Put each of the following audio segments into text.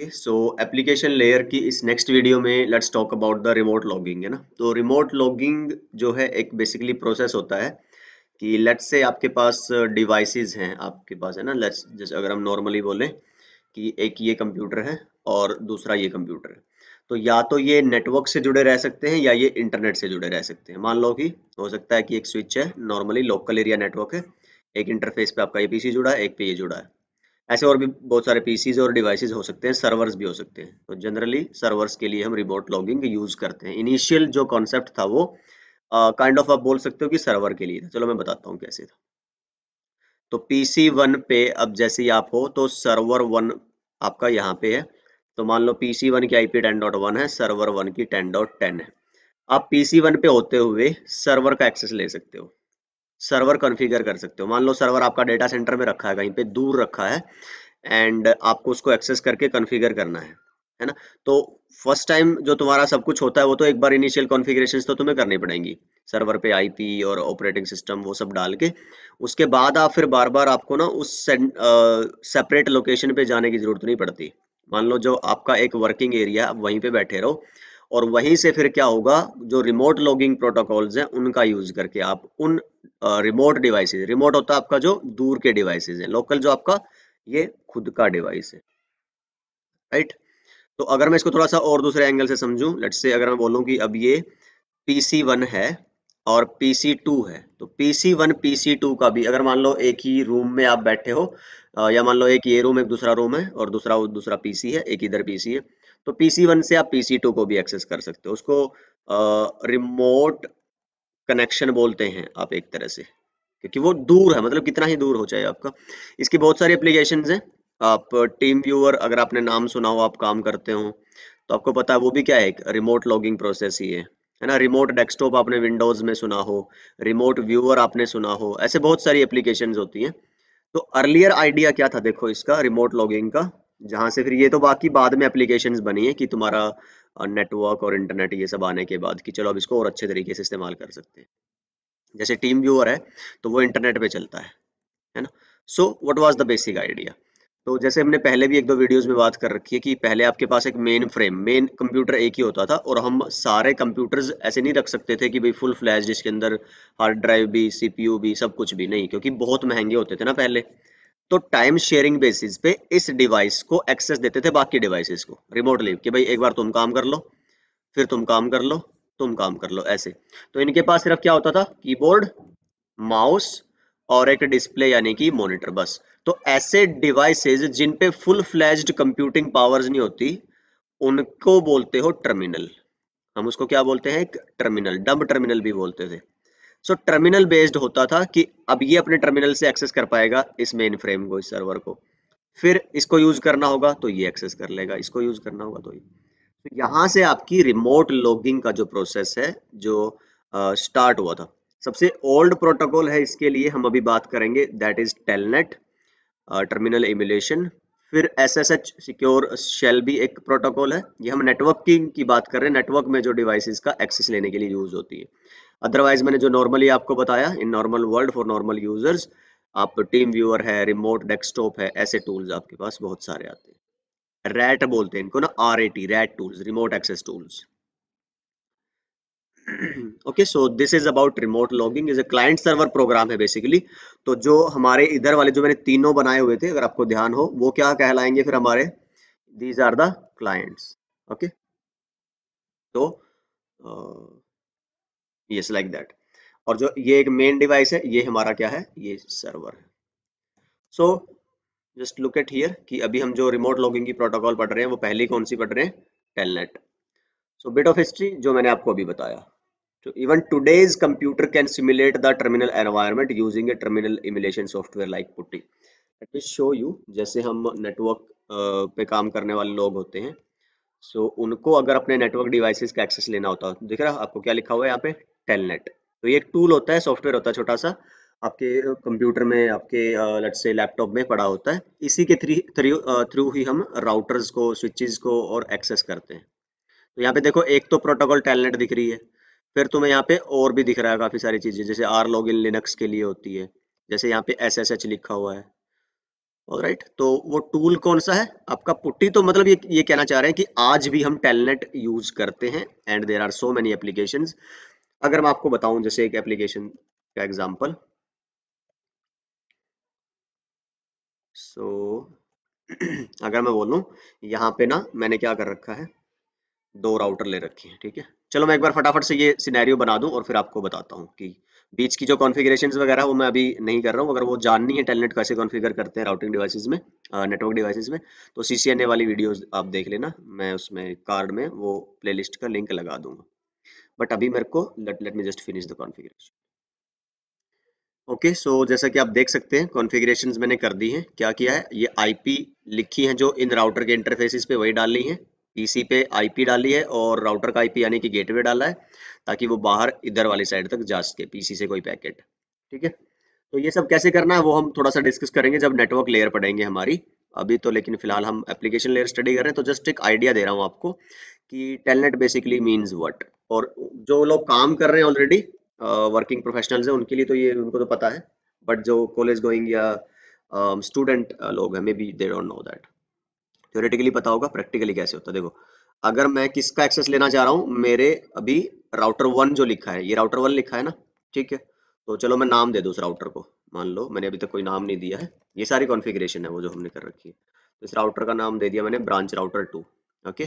okay so application layer की इस next video में let's talk about the remote logging है ना तो रिमोट लॉगिंग जो है एक बेसिकली प्रोसेस होता है कि लेट्स से आपके पास डिवाइसेस uh, हैं आपके पास है ना लेट्स जैसे अगर हम नॉर्मली बोलें कि एक ये कंप्यूटर है और दूसरा ये कंप्यूटर है तो या तो ये नेटवर्क से जुड़े रह सकते हैं या ये इंटरनेट से जुड़े रह सकते हैं मान लो कि हो सकता है कि एक स्विच है नॉर्मली लोकल एरिया नेटवर्क है एक इंटरफेस पे आपका ये पीसी जुड़ा है एक पे ये जुड़ा है ऐसे और भी बहुत सारे पीसीज और डिवाइसेस हो सकते हैं सर्वर्स भी हो सकते हैं तो जनरली सर्वर्स के लिए हम रिमोट लॉगिंग यूज करते हैं इनिशियल जो कॉन्सेप्ट था वो kind uh, of kind of आप बोल सकते हो कि सर्वर के लिए था चलो मैं बताता हूँ कैसे था तो पीसी वन पे अब जैसे ही आप हो तो सर्वर वन आपका यहाँ पे है तो मान लो पीसी वन की डॉट वन है सर्वर वन की टेन है आप पीसी वन पे होते हुए सर्वर का एक्सेस ले सकते हो सर्वर कॉन्फ़िगर कर सकते हो मान लो सर्वर आपका डेटा सेंटर में रखा है कहीं पे दूर रखा है एंड आपको उसको एक्सेस करके कॉन्फ़िगर करना है है ना तो फर्स्ट टाइम जो तुम्हारा सब कुछ होता है वो तो एक बार इनिशियल कॉन्फ़िगरेशन तो तुम्हें करनी पड़ेंगी सर्वर पे आईपी और ऑपरेटिंग सिस्टम वो सब डाल के उसके बाद आप फिर बार बार आपको ना उस सेपरेट लोकेशन पे जाने की जरूरत नहीं पड़ती मान लो जो आपका एक वर्किंग एरिया आप वहीं पे बैठे रहो और वहीं से फिर क्या होगा जो रिमोट लॉगिंग प्रोटोकॉल्स हैं उनका यूज करके आप उन रिमोट डिवाइसेज रिमोट होता है आपका जो दूर के डिवाइसेज हैं लोकल जो आपका ये खुद का डिवाइस है राइट तो अगर मैं इसको थोड़ा सा और दूसरे एंगल से समझू लेट से अगर मैं बोलूँ कि अब ये पीसी वन है और पीसी टू है तो पीसी वन पीसी टू का भी अगर मान लो एक ही रूम में आप बैठे हो या मान लो एक ये रूम एक दूसरा रूम है और दूसरा दूसरा पीसी है एक इधर पीसी है तो पीसी वन से आप पीसी टू को भी एक्सेस कर सकते हो उसको रिमोट कनेक्शन बोलते हैं आप एक तरह से क्योंकि वो दूर है मतलब कितना ही दूर हो जाए आपका इसकी बहुत सारी एप्लीकेशन है आप टीम व्यूअर अगर आपने नाम सुना हो आप काम करते हो तो आपको पता है वो भी क्या है रिमोट लॉगिंग प्रोसेस ही है है ना रिमोट डेस्कटॉप आपने विंडोज में सुना हो रिमोट व्यूअर आपने सुना हो ऐसे बहुत सारी एप्लीकेशन होती हैं तो अर्लियर आइडिया क्या था देखो इसका रिमोट लॉगिंग का जहां से फिर ये तो बाकी बाद में एप्लीकेशन बनी है कि तुम्हारा नेटवर्क और इंटरनेट ये सब आने के बाद कि चलो अब इसको और अच्छे तरीके से इस्तेमाल कर सकते हैं जैसे टीम व्यूअर है तो वो इंटरनेट पे चलता है है ना so what was the basic idea तो जैसे हमने पहले भी एक दो वीडियोस में बात कर रखी है कि पहले आपके पास एक मेन फ्रेम मेन कंप्यूटर एक ही होता था और हम सारे कंप्यूटर्स ऐसे नहीं रख सकते थे कि भाई फुल फ्लैश जिसके अंदर हार्ड ड्राइव भी सीपीयू भी सब कुछ भी नहीं क्योंकि बहुत महंगे होते थे ना पहले तो टाइम शेयरिंग बेसिस पे इस डिवाइस को एक्सेस देते थे बाकी डिवाइसेस को रिमोटली कि भाई एक बार तुम काम कर लो फिर तुम काम कर लो तुम काम कर लो ऐसे तो इनके पास सिर्फ क्या होता था कीबोर्ड माउस और एक डिस्प्ले यानी कि मॉनिटर बस तो ऐसे डिवाइसेस जिन पे फुल फ्लैज्ड कंप्यूटिंग पावर्स नहीं होती उनको बोलते हो टर्मिनल हम उसको क्या बोलते हैं टर्मिनल डम्ब टर्मिनल भी बोलते थे सो टर्मिनल बेस्ड होता था कि अब ये अपने टर्मिनल से एक्सेस कर पाएगा इस मेन फ्रेम को इस सर्वर को फिर इसको यूज करना होगा तो ये एक्सेस कर लेगा इसको यूज करना होगा तो ये तो से आपकी रिमोट लॉगिंग का जो प्रोसेस है जो स्टार्ट हुआ था सबसे ओल्ड प्रोटोकॉल है इसके लिए हम अभी बात करेंगे that is telnet terminal emulation फिर S S H secure shell भी एक प्रोटोकॉल है ये हम नेटवर्किंग की बात कर रहे हैं नेटवर्क में जो डिवाइसेस का एक्सेस लेने के लिए यूज होती है अदरवाइज मैंने जो नॉर्मली आपको बताया in normal world for normal users आप टीम व्यूअर है रिमोट डेस्कटॉप है ऐसे टूल्स आपके पास बहुत सारे आते हैं रैट बोलते हैं इनको ना R A T RAT tools remote access tools okay so this is about remote logging is a client server program है बेसिकली तो जो हमारे इधर वाले जो मैंने तीनों बनाए हुए थे अगर आपको ध्यान हो वो क्या कहलाएंगे फिर हमारे these are the clients okay तो uh, ये लाइक दैट और जो ये एक मेन डिवाइस है ये हमारा क्या है ये सर्वर है so just look at here कि अभी हम जो रिमोट लॉगिंग की प्रोटोकॉल पढ़ रहे हैं वो पहली कौन सी पढ़ रहे हैं telnet so bit of history जो मैंने आपको अभी बताया तो even today's computer can simulate the terminal environment using a terminal emulation software like PuTTY let me show you जैसे हम नेटवर्क पे काम करने वाले लोग होते हैं सो so, उनको अगर अपने नेटवर्क डिवाइसेस का एक्सेस लेना होता है तो दिख रहा आपको क्या लिखा हुआ है यहाँ पे टेलनेट तो ये एक टूल होता है सॉफ्टवेयर होता है छोटा सा आपके कंप्यूटर में आपके लट से लैपटॉप में पड़ा होता है इसी के थ्री थ्रू ही हम राउटर्स को स्विचेस को और एक्सेस करते हैं तो यहाँ पे देखो एक तो प्रोटोकॉल टेलनेट दिख रही है फिर तुम्हें यहाँ पे और भी दिख रहा है काफ़ी सारी चीज़ें जैसे आर लॉग इन लिनक्स के लिए होती है जैसे यहाँ पे एस एस एच लिखा हुआ है और राइट तो वो टूल कौन सा है आपका पुट्टी तो मतलब ये ये कहना चाह रहे हैं कि आज भी हम टेलनेट यूज करते हैं and there are so many application अगर मैं आपको बताऊं जैसे एक एप्लीकेशन का एग्जांपल सो so, अगर मैं बोलूं यहाँ पे ना मैंने क्या कर रखा है दो राउटर ले रखी हैं ठीक है चलो मैं एक बार फटाफट से ये सिनेरियो बना दूं और फिर आपको बताता हूँ कि बीच की जो कॉन्फ़िगरेशंस वगैरह वो मैं अभी नहीं कर रहा हूँ अगर वो जाननी है टेलनेट कैसे कॉन्फ़िगर करते हैं राउटिंग डिवाइसेस में नेटवर्क डिवाइसेस में तो सी वाली वीडियोस आप देख लेना मैं उसमें कार्ड में वो प्लेलिस्ट का लिंक लगा दूंगा बट अभी मेरे को let let me just finish the configuration okay so जैसा कि आप देख सकते हैं कॉन्फ़िगरेशंस मैंने कर दी हैं क्या किया है ये आईपी लिखी है जो इन राउटर के इंटरफेसिस पे वही डालनी है पीसी पे आईपी डाली है और राउटर का आईपी यानी कि गेटवे डाला है ताकि वो बाहर इधर वाली साइड तक जा सके पीसी से कोई पैकेट ठीक है तो ये सब कैसे करना है वो हम थोड़ा सा डिस्कस करेंगे जब नेटवर्क लेयर पड़ेंगे हमारी अभी तो लेकिन फिलहाल हम एप्लीकेशन लेयर स्टडी कर रहे हैं तो जस्ट एक आइडिया दे रहा हूँ आपको कि टेलनेट बेसिकली मीन्स वट और जो लोग काम कर रहे हैं ऑलरेडी वर्किंग प्रोफेशनल्स हैं उनके लिए तो ये उनको तो पता है बट जो कॉलेज गोइंग या स्टूडेंट uh, लोग हैं maybe they don't know that theoretically पता होगा प्रैक्टिकली कैसे होता है देखो अगर मैं किसका एक्सेस लेना चाह रहा हूँ मेरे अभी राउटर वन जो लिखा है ये राउटर वन लिखा है ना ठीक है तो चलो मैं नाम दे दूँ उस राउटर को मान लो मैंने अभी तक कोई नाम नहीं दिया है ये सारी कॉन्फ़िगरेशन है वो जो हमने कर रखी है तो इस राउटर का नाम दे दिया मैंने ब्रांच राउटर टू ओके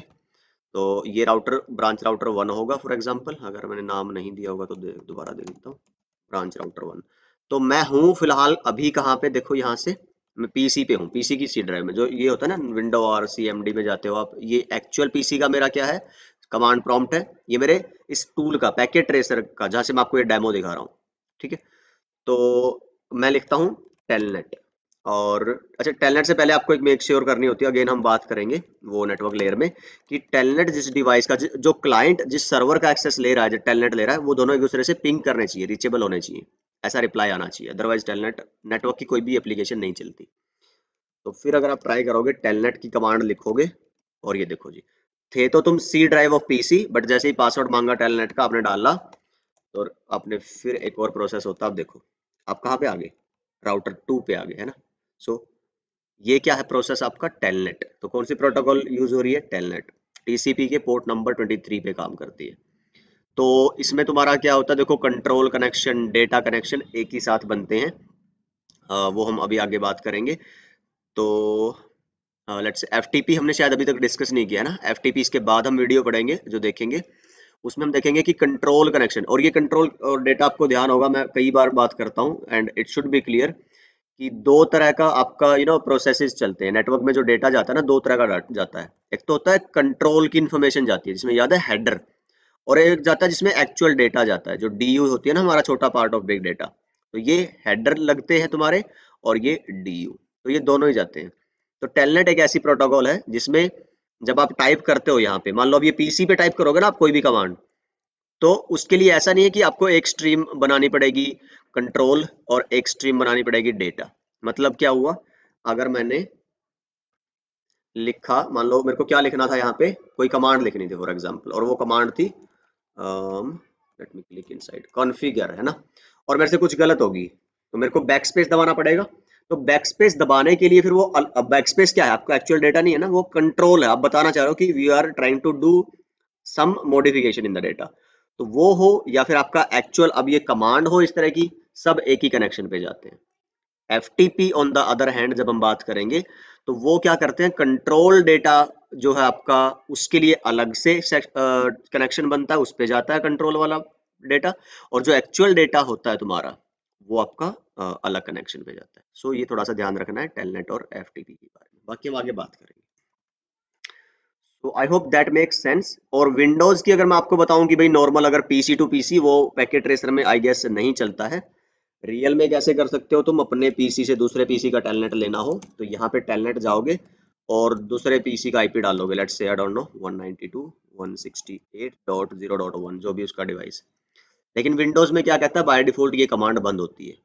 तो ये राउटर ब्रांच राउटर वन होगा फॉर एग्जाम्पल अगर मैंने नाम नहीं दिया होगा तो दोबारा दे देता हूँ ब्रांच राउटर वन तो मैं हूँ फिलहाल अभी कहाँ पे देखो यहाँ से मैं पीसी पे हूँ पीसी की सी ड्राइव में जो ये होता है ना विंडो और सी में जाते हो आप ये एक्चुअल पीसी का मेरा क्या है कमांड प्रॉम्प्ट है ये मेरे इस टूल का पैकेट ट्रेसर का जहाँ से मैं आपको ये डेमो दिखा रहा हूँ ठीक है तो मैं लिखता हूं टेलनेट और अच्छा टेलनेट से पहले आपको एक मेक श्योर करनी होती है अगेन हम बात करेंगे वो नेटवर्क लेयर में कि टेलनेट जिस डिवाइस का जो क्लाइंट जिस सर्वर का एक्सेस ले रहा है जो टेलनेट ले रहा है वो दोनों एक दूसरे से पिंक करने चाहिए रीचेबल होने चाहिए ऐसा रिप्लाई आना चाहिए अदरवाइज टेलनेट नेटवर्क की कोई भी एप्लीकेशन नहीं चलती तो फिर अगर आप ट्राई करोगे टेलनेट की कमांड लिखोगे और ये देखो जी थे तो तुम C drive of PC but जैसे ही पासवर्ड मांगा टेलनेट का आपने डाला और आपने फिर एक और प्रोसेस होता आप देखो आप कहाँ पे आगे राउटर टू पे आगे है ना सो so, ये क्या है प्रोसेस आपका टेलनेट तो कौन सी प्रोटोकॉल यूज हो रही है टेलनेट टीसीपी के पोर्ट नंबर 23 पे काम करती है तो इसमें तुम्हारा क्या होता है देखो कंट्रोल कनेक्शन डेटा कनेक्शन एक ही साथ बनते हैं आ, वो हम अभी आगे बात करेंगे तो लेट्स एफ हमने शायद अभी तक डिस्कस नहीं किया ना एफ इसके बाद हम वीडियो पढ़ेंगे जो देखेंगे उसमें हम देखेंगे कि कंट्रोल कनेक्शन और ये कंट्रोल और डेटा आपको ध्यान होगा मैं कई बार बात करता हूँ and it should be clear कि दो तरह का आपका यू नो प्रोसेसेस चलते हैं नेटवर्क में जो डेटा जाता है ना दो तरह का जाता है एक तो होता है कंट्रोल की इन्फॉर्मेशन जाती है जिसमें याद है हेडर और एक जाता है जिसमें एक्चुअल डेटा जाता है जो डी होती है ना हमारा छोटा पार्ट ऑफ बिग डेटा तो ये हेडर लगते हैं तुम्हारे और ये डी तो ये दोनों ही जाते हैं तो टेलनेट एक ऐसी प्रोटोकॉल है जिसमें जब आप टाइप करते हो यहाँ पे मान लो अब ये पीसी पे टाइप करोगे ना आप कोई भी कमांड तो उसके लिए ऐसा नहीं है कि आपको एक स्ट्रीम बनानी पड़ेगी कंट्रोल और एक स्ट्रीम बनानी पड़ेगी डेटा मतलब क्या हुआ अगर मैंने लिखा मान लो मेरे को क्या लिखना था यहाँ पे कोई कमांड लिखनी थी फॉर एग्जाम्पल और वो कमांड थी let me click inside configure है ना और मेरे से कुछ गलत होगी तो मेरे को बैक स्पेस दबाना पड़ेगा तो बैक स्पेस दबाने के लिए फिर वो बैक स्पेस क्या है आपका एक्चुअल डेटा नहीं है ना वो कंट्रोल है आप बताना चाह रहे हो कि we are trying to do some modification in the data तो वो हो या फिर आपका एक्चुअल अब ये कमांड हो इस तरह की सब एक ही कनेक्शन पे जाते हैं if on the other hand जब हम बात करेंगे तो वो क्या करते हैं कंट्रोल डेटा जो है आपका उसके लिए अलग से कनेक्शन बनता है उस पर जाता है कंट्रोल वाला डेटा और जो एक्चुअल डेटा होता है तुम्हारा वो आपका अलग कनेक्शन पे जाता है सो so, ये थोड़ा सा ध्यान रखना है टेलनेट और एफ के बारे में बाकी हम आगे बात करेंगे तो I hope that make sense और विंडोज की अगर मैं आपको बताऊं कि भाई नॉर्मल अगर पीसी टू पीसी वो पैकेट रेसर में आई गेस नहीं चलता है रियल में कैसे कर सकते हो तुम अपने पीसी से दूसरे पीसी का टेलनेट लेना हो तो यहाँ पे टेलनेट जाओगे और दूसरे पीसी का आईपी डालोगे let's say I don't know 192.168.0.1 जो भी उसका डिवाइस है लेकिन विंडोज में क्या कहता है बाय डिफॉल्ट ये कमांड बंद होती है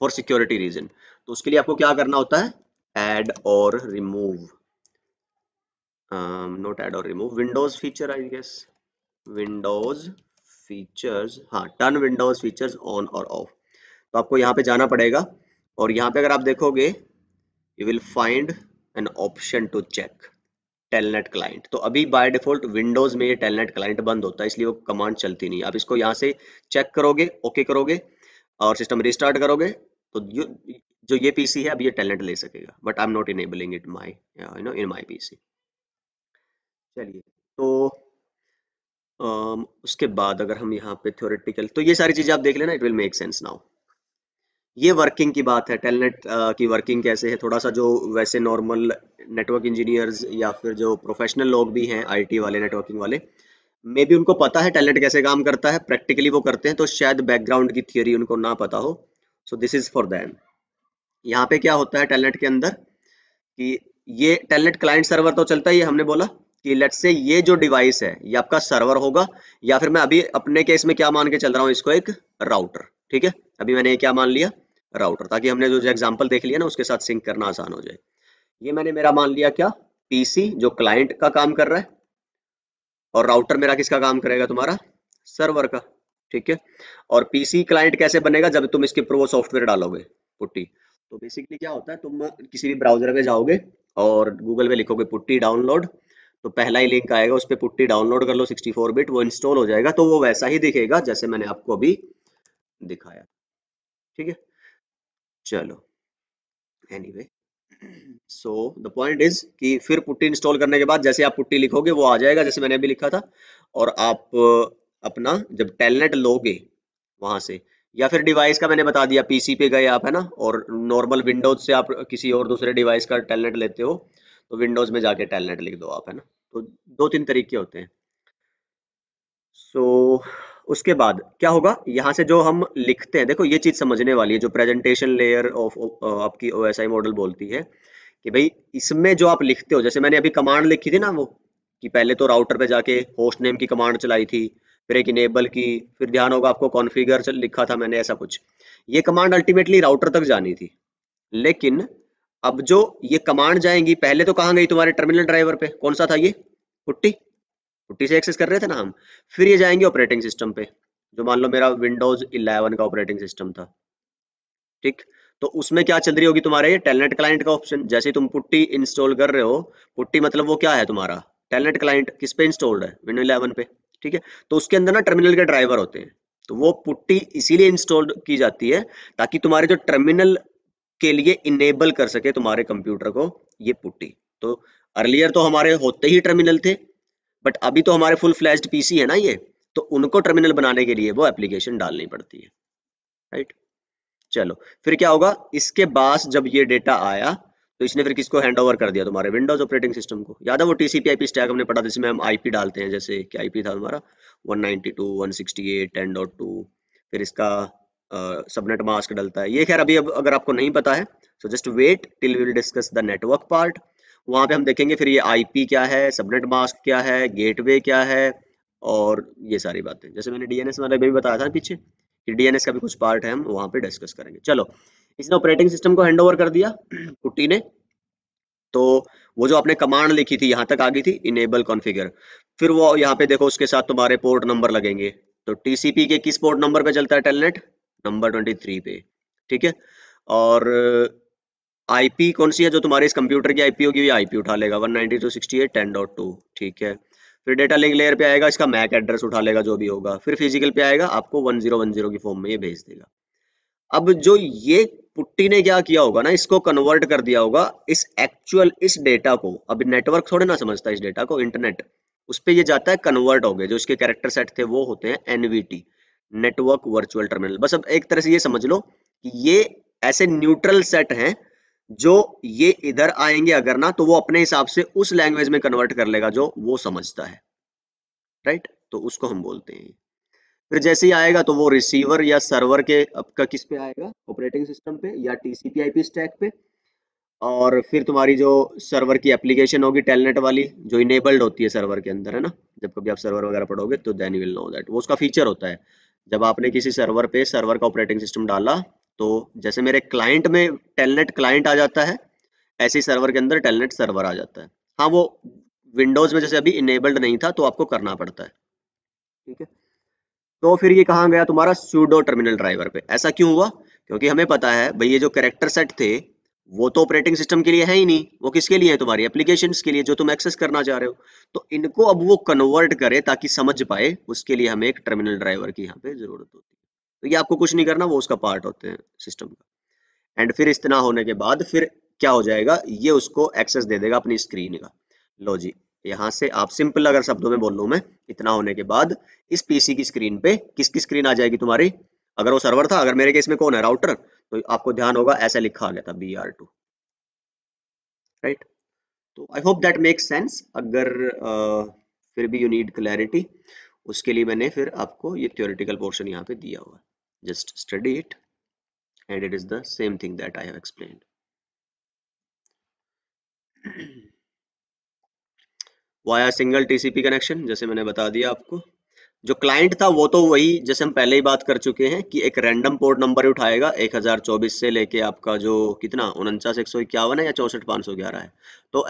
फॉर सिक्योरिटी रीजन तो उसके लिए आपको क्या करना होता है एड और रिमूव नोट एड और remove Windows feature I guess Windows features हाँ टर्न विंडोज फीचर्स ऑन और ऑफ तो आपको यहाँ पे जाना पड़ेगा और यहाँ पे अगर आप देखोगे you will find an option to check telnet client तो अभी बाय डिफॉल्ट विंडोज में ये टेलनेट क्लाइंट बंद होता है इसलिए वो कमांड चलती नहीं आप इसको यहाँ से चेक करोगे ओके करोगे और सिस्टम रिस्टार्ट करोगे तो जो ये पीसी है अब ये टेलनेट ले सकेगा but I am not enabling it my you know in my PC चलिए तो um, उसके बाद अगर हम यहाँ पे थ्योरेटिकल तो ये सारी चीज़ें आप देख लेना it will make sense now ये वर्किंग की बात है टेलनेट की वर्किंग कैसे है थोड़ा सा जो वैसे नॉर्मल नेटवर्क इंजीनियर्स या फिर जो प्रोफेशनल लोग भी हैं आईटी वाले नेटवर्किंग वाले मे भी उनको पता है टेलनेट कैसे काम करता है प्रैक्टिकली वो करते हैं तो शायद बैकग्राउंड की थियोरी उनको ना पता हो so this is for then यहाँ पे क्या होता है टेलनेट के अंदर कि ये टेलनेट क्लाइंट सर्वर तो चलता ही है हमने बोला कि लेट से ये जो डिवाइस है ये आपका सर्वर होगा या फिर मैं अभी अपने केस में क्या मान के चल रहा हूँ इसको एक राउटर ठीक है अभी मैंने ये क्या मान लिया राउटर ताकि हमने जो एग्जाम्पल देख लिया ना उसके साथ सिंक करना आसान हो जाए ये मैंने मेरा मान लिया क्या पीसी जो क्लाइंट का काम कर रहा है और राउटर मेरा किसका काम करेगा तुम्हारा सर्वर का ठीक है और पीसी क्लाइंट कैसे बनेगा जब तुम इसके प्रो सॉफ्टवेयर डालोगे पुट्टी तो बेसिकली क्या होता है तुम किसी भी ब्राउजर में जाओगे और गूगल में लिखोगे पुट्टी डाउनलोड तो पहला ही लिंक आएगा उस पर पुट्टी डाउनलोड कर लो फोर बिट वो इंस्टॉल हो जाएगा तो वो वैसा ही दिखेगा जैसे मैंने आपको अभी दिखाया ठीक है चलो anyway so the point is कि फिर पुट्टी इंस्टॉल करने के बाद जैसे आप पुट्टी लिखोगे वो आ जाएगा जैसे मैंने अभी लिखा था और आप अपना जब टेलनेट लोगे वहां से या फिर डिवाइस का मैंने बता दिया पीसी पे गए आप है ना और नॉर्मल विंडोज से आप किसी और दूसरे डिवाइस का टेलनेट लेते हो तो विंडोज में जाके टेलनेट लिख दो आप है ना तो दो तीन तरीके होते हैं सो so, उसके बाद क्या होगा यहाँ से जो हम लिखते हैं देखो ये चीज समझने वाली है जो प्रेजेंटेशन लेयर ऑफ आपकी ओ मॉडल बोलती है कि भाई इसमें जो आप लिखते हो जैसे मैंने अभी कमांड लिखी थी ना वो कि पहले तो राउटर पे जाके होस्ट नेम की कमांड चलाई थी फिर एक इनेबल की फिर ध्यान होगा आपको कॉन्फ़िगर लिखा था मैंने ऐसा कुछ ये कमांड अल्टीमेटली राउटर तक जानी थी लेकिन अब जो ये कमांड जाएंगी पहले तो कहाँ गई तुम्हारे टर्मिनल ड्राइवर पे कौन सा था ये पुट्टी पुट्टी से एक्सेस कर रहे थे ना हम फिर ये जाएंगे ऑपरेटिंग सिस्टम पे जो मान लो मेरा विंडोज 11 का ऑपरेटिंग सिस्टम था ठीक तो उसमें क्या चल रही होगी तुम्हारे ये टेलनेट क्लाइंट का ऑप्शन जैसे तुम पुट्टी इंस्टॉल कर रहे हो पुट्टी मतलब वो क्या है तुम्हारा टेलनेट क्लाइंट किस पे इंस्टॉल्ड है विंडो इलेवन पे ठीक है तो उसके अंदर ना टर्मिनल के ड्राइवर होते हैं तो वो पुट्टी इसीलिए इंस्टॉल की जाती है ताकि तुम्हारे जो टर्मिनल के लिए इनेबल कर सके तुम्हारे कंप्यूटर को ये पुट्टी तो अर्लियर तो हमारे होते ही टर्मिनल थे बट अभी तो हमारे फुल फ्लैश पीसी है ना ये तो उनको टर्मिनल बनाने के लिए वो एप्लीकेशन डालनी पड़ती है राइट चलो फिर क्या होगा इसके बाद जब ये डेटा आया तो इसने फिर किसको हैंड ओवर कर दिया तुम्हारे विंडोज ऑपरेटिंग सिस्टम को याद है वो टीसीपी आईपी स्टैक हमने पढ़ा था जिसमें हम आईपी डालते हैं जैसे क्या आईपी था हमारा 192 फिर इसका सबनेट मास्क डलता है ये खैर अभी अब अगर आपको नहीं पता है so just wait till will discuss the network part वहाँ पे हम देखेंगे फिर ये आईपी क्या है सबनेट मास्क क्या है गेटवे क्या है और ये सारी बातें जैसे मैंने डीएनएस वाले भी बताया था पीछे कि डीएनएस का भी कुछ पार्ट है हम वहाँ पे डिस्कस करेंगे चलो इसने ऑपरेटिंग सिस्टम को हैंड ओवर कर दिया कुट्टी ने तो वो जो आपने कमांड लिखी थी यहाँ तक आ गई थी इनेबल कॉन्फ़िगर फिर वो यहाँ पे देखो उसके साथ तुम्हारे पोर्ट नंबर लगेंगे तो टीसीपी के किस पोर्ट नंबर पे चलता है टेलनेट नंबर 23 पे ठीक है और आईपी कौन सी है जो तुम्हारे इस कंप्यूटर की आईपी होगी आईपी उठा लेगा 192.68.10.2 ठीक है फिर डेटा लिंक लेयर पे आएगा इसका मैक एड्रेस उठा लेगा जो भी होगा फिर फिजिकल पे आएगा आपको 1010 की फॉर्म में ये भेज देगा अब जो ये पुट्टी ने क्या किया होगा ना इसको कन्वर्ट कर दिया होगा इस एक्चुअल इस डेटा को अब नेटवर्क थोड़े ना समझता इस डेटा को इंटरनेट उस पर यह जाता है कन्वर्ट हो गए जो इसके कैरेक्टर सेट थे वो होते हैं एनवीटी नेटवर्क वर्चुअल टर्मिनल बस अब एक तरह से ये समझ लो कि ये ऐसे न्यूट्रल सेट हैं जो ये इधर आएंगे अगर ना तो वो अपने हिसाब से उस लैंग्वेज में कन्वर्ट कर लेगा जो वो समझता है राइट तो उसको हम बोलते हैं फिर जैसे ही आएगा तो वो रिसीवर या सर्वर के आपका किस पे आएगा ऑपरेटिंग सिस्टम पे या टीसीपी स्टैक पे और फिर तुम्हारी जो सर्वर की एप्लीकेशन होगी टेलनेट वाली जो इनेबल्ड होती है सर्वर के अंदर है ना जब कभी आप सर्वर वगैरह पढ़ोगे तो देन विल नो दैट वो उसका फीचर होता है जब आपने किसी सर्वर पे सर्वर का ऑपरेटिंग सिस्टम डाला तो जैसे मेरे क्लाइंट में टेलनेट क्लाइंट आ जाता है ऐसे सर्वर के अंदर टेलनेट सर्वर आ जाता है हाँ वो विंडोज में जैसे अभी इनेबल्ड नहीं था तो आपको करना पड़ता है ठीक है तो फिर ये कहा गया तुम्हारा सूडो टर्मिनल ड्राइवर पे ऐसा क्यों हुआ क्योंकि हमें पता है भाई ये जो करेक्टर सेट थे वो तो ऑपरेटिंग सिस्टम के लिए है ही नहीं वो किसके लिए है तुम्हारी एप्लीकेशन के लिए जो तुम एक्सेस करना चाह रहे हो तो इनको अब वो कन्वर्ट करे ताकि समझ पाए उसके लिए हमें एक टर्मिनल ड्राइवर की यहाँ पे जरूरत होती है तो ये आपको कुछ नहीं करना वो उसका पार्ट होते हैं सिस्टम का एंड फिर इतना होने के बाद फिर क्या हो जाएगा ये उसको एक्सेस दे देगा अपनी स्क्रीन का लो जी यहाँ से आप सिंपल अगर शब्दों में बोल लू मैं इतना होने के बाद इस पीसी की स्क्रीन पे किसकी स्क्रीन आ जाएगी तुम्हारी अगर वो सर्वर था अगर मेरे केस में कौन है राउटर तो आपको ध्यान होगा ऐसा लिखा आ गया था बी आर टू राइट तो I hope that make sense अगर आ, फिर भी यू नीड क्लैरिटी उसके लिए मैंने फिर आपको ये थियोरिटिकल पोर्शन यहाँ पे दिया हुआ है just study it and it is the same thing that I have explained via single TCP connection जैसे मैंने बता दिया आपको जो क्लाइंट था वो तो वही जैसे हम पहले ही बात कर चुके हैं कि एक रैंडम पोर्ट नंबर उठाएगा 1024 से लेके आपका जो कितना उनचास एक सौ इक्यावन है या चौसठ पाँच सौ ग्यारह है तो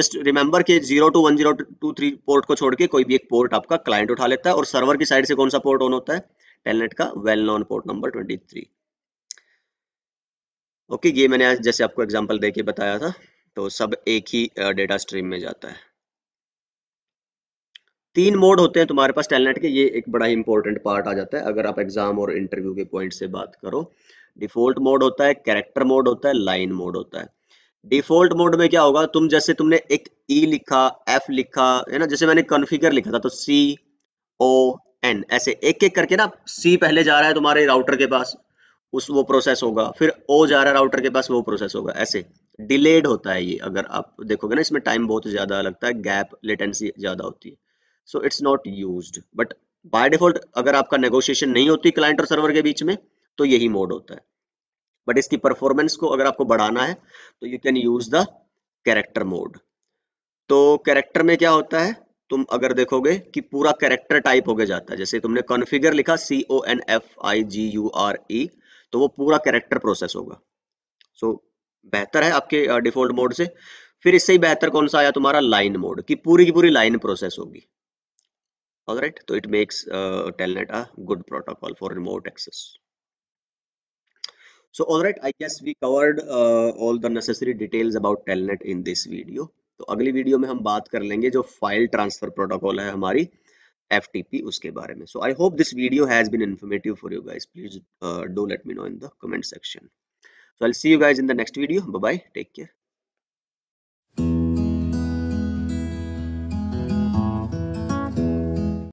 जस्ट रिमेंबर कि zero to one zero two three port को छोड़ के कोई भी एक पोर्ट आपका क्लाइंट उठा लेता है और सर्वर की साइड से कौन सा पोर्ट ऑन होता है टेलनेट का well known port number 23 okay ये मैंने आज जैसे आपको एग्जांपल देके बताया था तो सब एक ही डेटा स्ट्रीम में जाता है तीन मोड होते हैं तुम्हारे पास टेलनेट के ये एक बड़ा ही इंपॉर्टेंट पार्ट आ जाता है अगर आप एग्जाम और इंटरव्यू के पॉइंट से बात करो डिफॉल्ट मोड होता है कैरेक्टर मोड होता है लाइन मोड होता है डिफॉल्ट मोड में क्या होगा तुम जैसे तुमने एक ई e लिखा एफ लिखा है ना जैसे मैंने कॉन्फ़िगर लिखा था तो सी ओ एन ऐसे एक एक करके ना सी पहले जा रहा है तुम्हारे राउटर के पास उस वो प्रोसेस होगा फिर ओ जा रहा है राउटर के पास वो प्रोसेस होगा ऐसे डिलेड होता है ये अगर आप देखोगे ना इसमें टाइम बहुत ज़्यादा लगता है गैप लेटेंसी ज़्यादा होती है so it's not use but by default अगर आपका नेगोशिएशन नहीं होती क्लाइंट और सर्वर के बीच में तो यही मोड होता है बट इसकी परफॉर्मेंस को अगर आपको बढ़ाना है तो you can use the character mode तो कैरेक्टर में क्या होता है तुम अगर देखोगे कि पूरा कैरेक्टर टाइप हो गया जाता है जैसे तुमने कॉन्फिगर लिखा C O N F I G U R E तो वो पूरा कैरेक्टर प्रोसेस होगा सो so, बेहतर है आपके डिफॉल्ट मोड से फिर इससे ही बेहतर कौन सा आया तुम्हारा लाइन मोड कि पूरी की पूरी लाइन प्रोसेस होगी ऑलराइट तो it makes telnet a good protocol for remote access so all right i guess we covered uh, all the necessary details about telnet in this video तो अगली video में हम बात कर लेंगे जो फाइल ट्रांसफर प्रोटोकॉल है हमारी एफ उसके बारे में so I hope this video has been informative for you guys please do let me know in the comment section so I see you guys in the next video bye take care